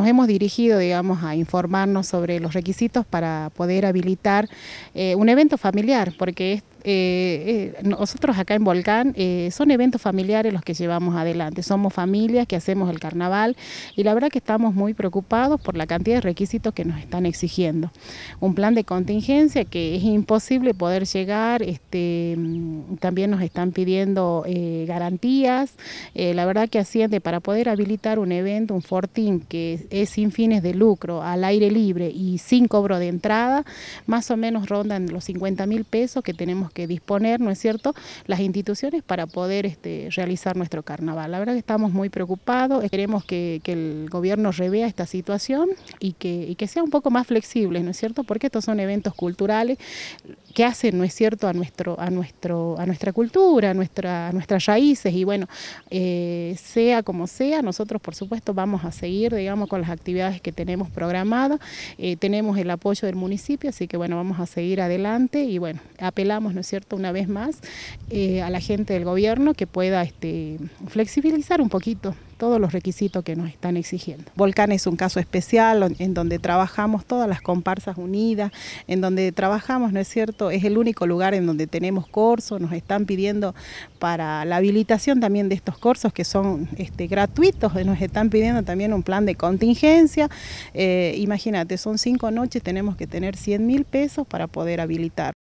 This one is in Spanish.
Nos hemos dirigido, digamos, a informarnos sobre los requisitos para poder habilitar eh, un evento familiar, porque es eh, eh, nosotros acá en Volcán eh, son eventos familiares los que llevamos adelante. Somos familias que hacemos el carnaval y la verdad que estamos muy preocupados por la cantidad de requisitos que nos están exigiendo. Un plan de contingencia que es imposible poder llegar, este, también nos están pidiendo garantías. la verdad que asciende para poder habilitar un evento, un fortín que es sin fines de lucro, al aire libre y sin cobro de entrada, más o menos rondan los 50 mil pesos que tenemos que disponer, ¿no es cierto?, las instituciones para poder este, realizar nuestro carnaval. La verdad que estamos muy preocupados, queremos que, el gobierno revea esta situación y que, sea un poco más flexible, ¿no es cierto?, porque estos son eventos culturales que hacen, ¿no es cierto?, a, nuestro, a, nuestro, a nuestra cultura, a, nuestras raíces y bueno, eh, sea como sea, nosotros por supuesto vamos a seguir, digamos, con las actividades que tenemos programadas, eh, tenemos el apoyo del municipio, así que bueno, vamos a seguir adelante y bueno, apelamos cierto?, una vez más eh, a la gente del gobierno que pueda este, flexibilizar un poquito todos los requisitos que nos están exigiendo. Volcán es un caso especial en donde trabajamos todas las comparsas unidas, en donde trabajamos, ¿no es cierto? Es el único lugar en donde tenemos cursos, nos están pidiendo para la habilitación también de estos cursos que son este, gratuitos, eh, nos están pidiendo también un plan de contingencia. Eh, imagínate, son cinco noches, tenemos que tener 100 mil pesos para poder habilitar.